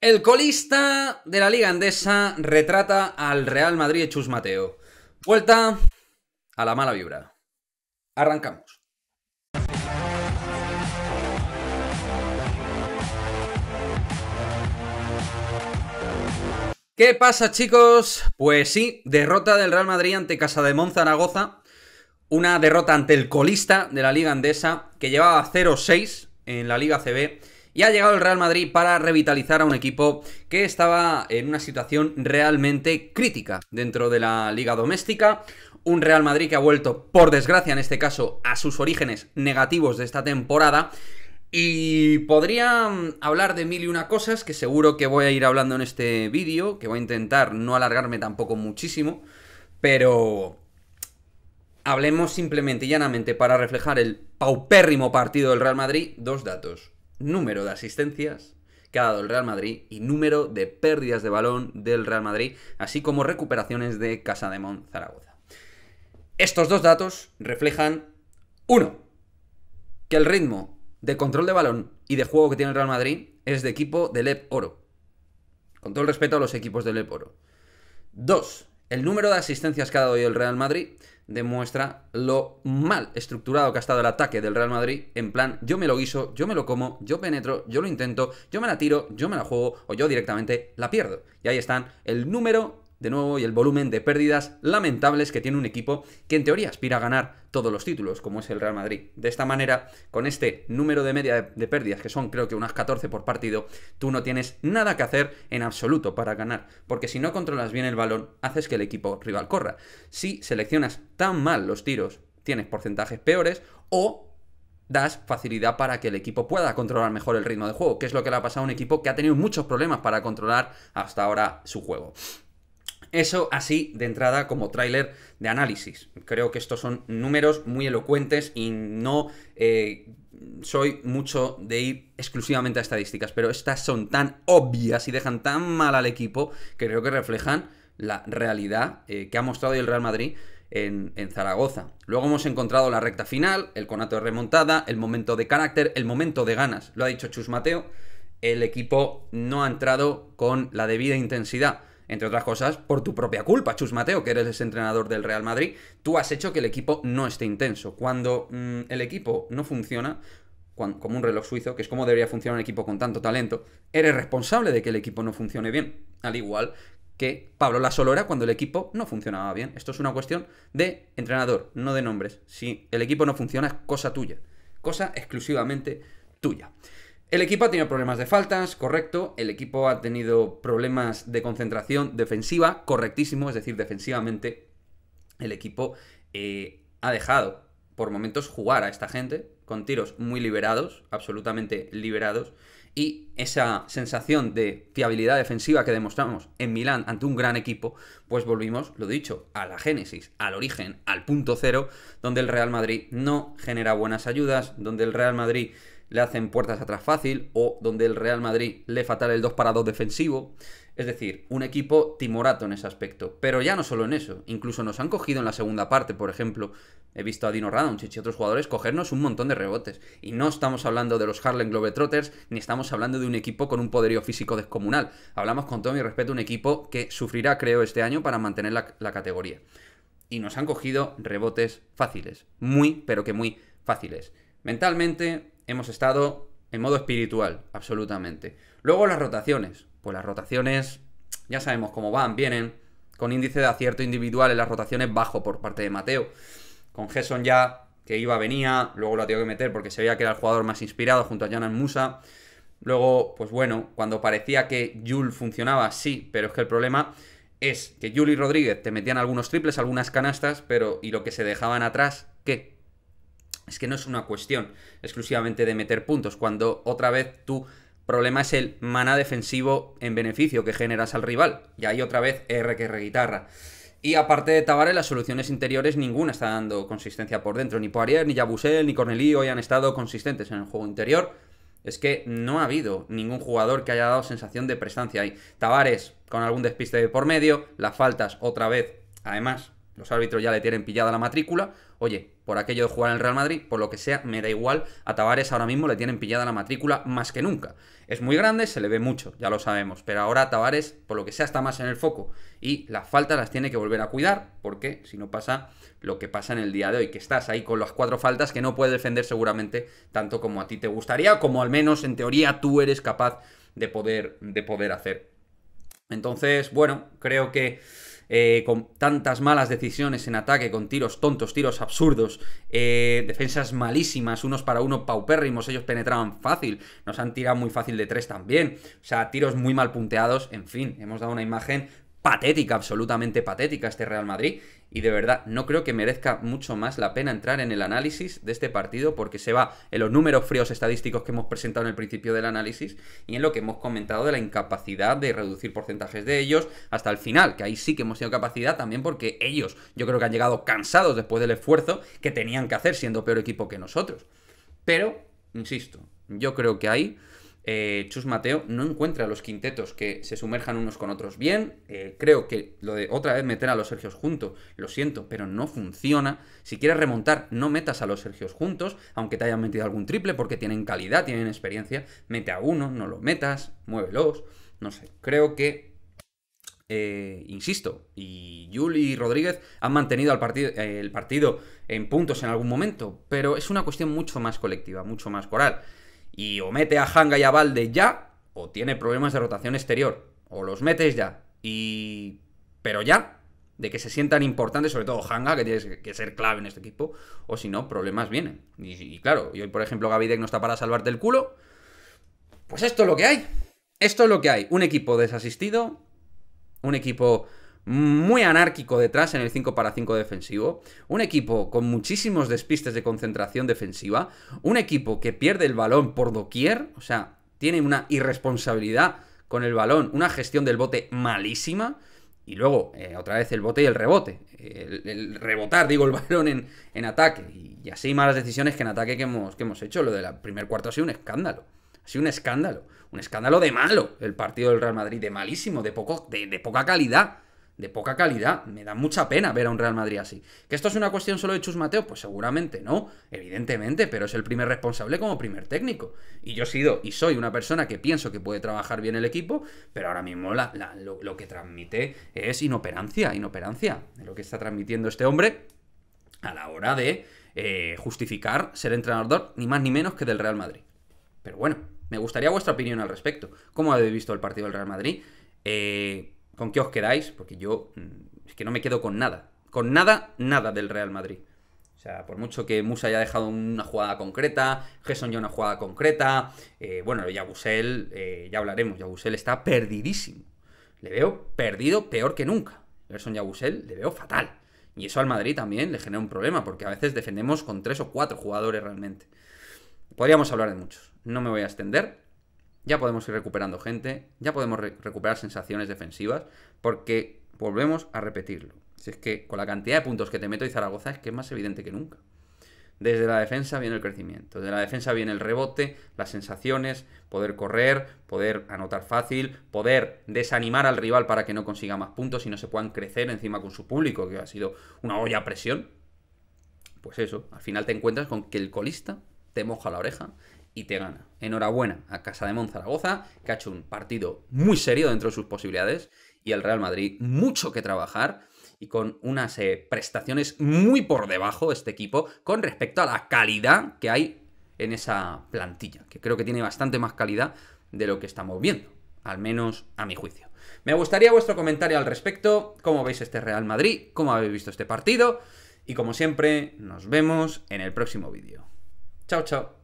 El colista de la Liga Andesa retrata al Real Madrid Chus Mateo. Vuelta a la mala vibra. Arrancamos. ¿Qué pasa chicos? Pues sí, derrota del Real Madrid ante Casa de Monzaragoza. Una derrota ante el colista de la Liga Andesa que llevaba 0-6 en la Liga CB y ha llegado el Real Madrid para revitalizar a un equipo que estaba en una situación realmente crítica dentro de la liga doméstica. Un Real Madrid que ha vuelto, por desgracia en este caso, a sus orígenes negativos de esta temporada. Y podría mm, hablar de mil y una cosas que seguro que voy a ir hablando en este vídeo, que voy a intentar no alargarme tampoco muchísimo, pero hablemos simplemente y llanamente para reflejar el paupérrimo partido del Real Madrid, dos datos número de asistencias que ha dado el Real Madrid y número de pérdidas de balón del Real Madrid, así como recuperaciones de Casa de Mon Zaragoza. Estos dos datos reflejan, uno, que el ritmo de control de balón y de juego que tiene el Real Madrid es de equipo del Lep Oro. Con todo el respeto a los equipos del Lep Oro. Dos, el número de asistencias que ha dado hoy el Real Madrid demuestra lo mal estructurado que ha estado el ataque del Real Madrid en plan yo me lo guiso, yo me lo como, yo penetro, yo lo intento, yo me la tiro, yo me la juego o yo directamente la pierdo. Y ahí están el número de nuevo, y el volumen de pérdidas lamentables que tiene un equipo que en teoría aspira a ganar todos los títulos, como es el Real Madrid. De esta manera, con este número de media de pérdidas, que son creo que unas 14 por partido, tú no tienes nada que hacer en absoluto para ganar, porque si no controlas bien el balón, haces que el equipo rival corra. Si seleccionas tan mal los tiros, tienes porcentajes peores o das facilidad para que el equipo pueda controlar mejor el ritmo de juego, que es lo que le ha pasado a un equipo que ha tenido muchos problemas para controlar hasta ahora su juego. Eso así de entrada como tráiler de análisis. Creo que estos son números muy elocuentes y no eh, soy mucho de ir exclusivamente a estadísticas, pero estas son tan obvias y dejan tan mal al equipo que creo que reflejan la realidad eh, que ha mostrado el Real Madrid en, en, Zaragoza. Luego hemos encontrado la recta final, el conato de remontada, el momento de carácter, el momento de ganas. Lo ha dicho Chus Mateo, el equipo no ha entrado con la debida intensidad entre otras cosas, por tu propia culpa, Chus Mateo, que eres el entrenador del Real Madrid, tú has hecho que el equipo no esté intenso. Cuando mm, el equipo no funciona, como un reloj suizo, que es como debería funcionar un equipo con tanto talento, eres responsable de que el equipo no funcione bien. Al igual que Pablo Lasolora cuando el equipo no funcionaba bien. Esto es una cuestión de entrenador, no de nombres. Si el equipo no funciona, es cosa tuya. Cosa exclusivamente tuya. El equipo ha tenido problemas de faltas, correcto. El equipo ha tenido problemas de concentración defensiva, correctísimo. Es decir, defensivamente el equipo eh, ha dejado por momentos jugar a esta gente con tiros muy liberados, absolutamente liberados. Y esa sensación de fiabilidad defensiva que demostramos en Milán ante un gran equipo, pues volvimos, lo dicho, a la génesis, al origen, al punto cero, donde el Real Madrid no genera buenas ayudas, donde el Real Madrid le hacen puertas atrás fácil o donde el Real Madrid le fatal el 2 para 2 defensivo. Es decir, un equipo timorato en ese aspecto. Pero ya no solo en eso, incluso nos han cogido en la segunda parte, por ejemplo. He visto a Dino Radonchich y otros jugadores cogernos un montón de rebotes. Y no estamos hablando de los Harlem Globetrotters, ni estamos hablando de un equipo con un poderío físico descomunal. Hablamos con todo mi respeto un equipo que sufrirá, creo, este año para mantener la categoría. Y nos han cogido rebotes fáciles. Muy, pero que muy fáciles. Mentalmente, hemos estado en modo espiritual, absolutamente. Luego las rotaciones. Pues las rotaciones, ya sabemos cómo van, vienen. Con índice de acierto individual en las rotaciones bajo por parte de Mateo. Con Gerson ya, que iba, venía. Luego lo ha tenido que meter porque se veía que era el jugador más inspirado junto a Janan Musa. Luego, pues bueno, cuando parecía que Jul funcionaba, sí, pero es que el problema es que Jul y Rodríguez te metían algunos triples, algunas canastas, pero ¿y lo que se dejaban atrás? ¿Qué? es que no es una cuestión exclusivamente de meter puntos, cuando otra vez tu problema es el maná defensivo en beneficio que generas al rival. Y ahí otra vez R que guitarra. Y aparte de Tavares, las soluciones interiores ninguna está dando consistencia por dentro. Ni Poirier, ni Yabusel, ni Cornelio hoy han estado consistentes en el juego interior. Es que no ha habido ningún jugador que haya dado sensación de prestancia ahí. Tavares con algún despiste por medio, las faltas otra vez. Además, los árbitros ya le tienen pillada la matrícula. Oye, por aquello de jugar en el Real Madrid, por lo que sea, me da igual. A Tavares ahora mismo le tienen pillada la matrícula más que nunca. Es muy grande, se le ve mucho, ya lo sabemos, pero ahora a Tavares, por lo que sea, está más en el foco y las faltas las tiene que volver a cuidar, porque si no pasa lo que pasa en el día de hoy, que estás ahí con las cuatro faltas que no puedes defender seguramente tanto como a ti te gustaría, como al menos en teoría tú eres capaz de poder, de poder hacer. Entonces, bueno, creo que eh, con tantas malas decisiones en ataque, con tiros tontos, tiros absurdos, eh, defensas malísimas, unos para uno paupérrimos, ellos penetraban fácil, nos han tirado muy fácil de tres también, o sea, tiros muy mal punteados, en fin, hemos dado una imagen patética, absolutamente patética este Real Madrid. Y de verdad, no creo que merezca mucho más la pena entrar en el análisis de este partido porque se va en los números fríos estadísticos que hemos presentado en el principio del análisis y en lo que hemos comentado de la incapacidad de reducir porcentajes de ellos hasta el final, que ahí sí que hemos tenido capacidad también porque ellos yo creo que han llegado cansados después del esfuerzo que tenían que hacer siendo peor equipo que nosotros. Pero, insisto, yo creo que ahí eh, Chus Mateo no encuentra los quintetos que se sumerjan unos con otros bien. Eh, creo que lo de otra vez meter a los Sergios juntos, lo siento, pero no funciona. Si quieres remontar, no metas a los Sergios juntos, aunque te hayan metido algún triple, porque tienen calidad, tienen experiencia. Mete a uno, no lo metas, muévelos. No sé, creo que eh, insisto, y Juli y Rodríguez han mantenido al el partido en puntos en algún momento, pero es una cuestión mucho más colectiva, mucho más coral. Y o mete a Hanga y a Valde ya, o tiene problemas de rotación exterior. O los metes ya. Y. Pero ya. De que se sientan importantes, sobre todo Hanga, que tiene que ser clave en este equipo. O si no, problemas vienen. Y, claro, y hoy, por ejemplo, Gavidec no está para salvarte el culo. Pues esto es lo que hay. Esto es lo que hay. Un equipo desasistido. Un equipo muy anárquico detrás en el 5 para 5 defensivo, un equipo con muchísimos despistes de concentración defensiva, un equipo que pierde el balón por doquier, o sea, tiene una irresponsabilidad con el balón, una gestión del bote malísima, y luego eh, otra vez el bote y el rebote, el, rebotar, digo, el balón en, ataque, y, así malas decisiones que en ataque que hemos, que hemos hecho, lo del primer cuarto ha sido un escándalo, ha sido un escándalo, un escándalo de malo, el partido del Real Madrid, de malísimo, de, poco, de, de poca calidad de poca calidad. Me da mucha pena ver a un Real Madrid así. ¿Que esto es una cuestión solo de Chus Mateo? Pues seguramente no, evidentemente, pero es el primer responsable como primer técnico. Y yo he sido y soy una persona que pienso que puede trabajar bien el equipo, pero ahora mismo lo, que transmite es inoperancia, inoperancia. lo que está transmitiendo este hombre a la hora de eh, justificar ser entrenador ni más ni menos que del Real Madrid. Pero bueno, me gustaría vuestra opinión al respecto. ¿Cómo habéis visto el partido del Real Madrid? Eh, con qué os quedáis, porque yo mm, es que no me quedo con nada. Con nada, nada del Real Madrid. O sea, por mucho que Musa haya dejado una jugada concreta, Gerson ya una jugada concreta, eh, bueno, Yabusel, eh, ya hablaremos, Yabusel está perdidísimo. Le veo perdido peor que nunca. Gerson Yabusel le veo fatal. Y eso al Madrid también le genera un problema, porque a veces defendemos con tres o cuatro jugadores realmente. Podríamos hablar de muchos. No me voy a extender ya podemos ir recuperando gente, ya podemos recuperar sensaciones defensivas, porque volvemos a repetirlo. Si es que con la cantidad de puntos que te meto y Zaragoza es que es más evidente que nunca. Desde la defensa viene el crecimiento, desde la defensa viene el rebote, las sensaciones, poder correr, poder anotar fácil, poder desanimar al rival para que no consiga más puntos y no se puedan crecer encima con su público, que ha sido una olla a presión. Pues eso, al final te encuentras con que el colista te moja la oreja y te gana. Enhorabuena a Casa de Monzaragoza, que ha hecho un partido muy serio dentro de sus posibilidades, y al Real Madrid mucho que trabajar y con unas eh, prestaciones muy por debajo este equipo con respecto a la calidad que hay en esa plantilla, que creo que tiene bastante más calidad de lo que estamos viendo, al menos a mi juicio. Me gustaría vuestro comentario al respecto, cómo veis este Real Madrid, cómo habéis visto este partido y como siempre nos vemos en el próximo vídeo. Chao, chao.